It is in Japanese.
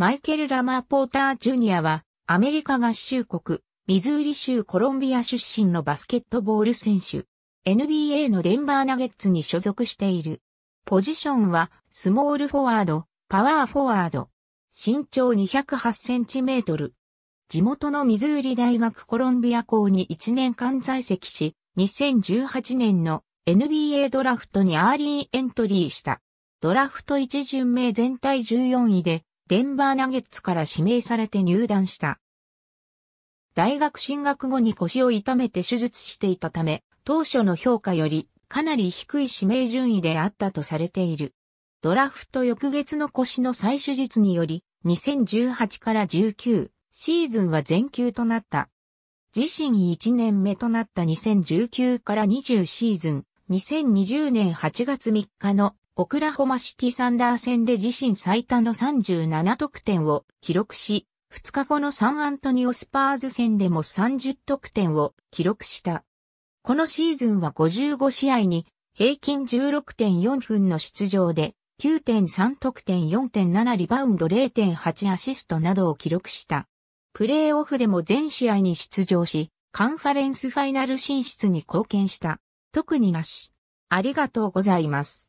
マイケル・ラマー・ポーター・ジュニアは、アメリカ合衆国、ミズーリ州コロンビア出身のバスケットボール選手。NBA のデンバーナゲッツに所属している。ポジションは、スモールフォワード、パワーフォワード。身長208センチメートル。地元のミズーリ大学コロンビア校に1年間在籍し、2018年の NBA ドラフトにアーリーエントリーした。ドラフト1巡目全体14位で、デンバーナゲッツから指名されて入団した。大学進学後に腰を痛めて手術していたため、当初の評価よりかなり低い指名順位であったとされている。ドラフト翌月の腰の再手術により、2018から19シーズンは全休となった。自身1年目となった2019から20シーズン、2020年8月3日のオクラホマシティサンダー戦で自身最多の37得点を記録し、2日後のサンアントニオスパーズ戦でも30得点を記録した。このシーズンは55試合に平均16.4分の出場で9.3得点4.7リバウンド0.8アシストなどを記録した。プレーオフでも全試合に出場し、カンファレンスファイナル進出に貢献した。特になし。ありがとうございます。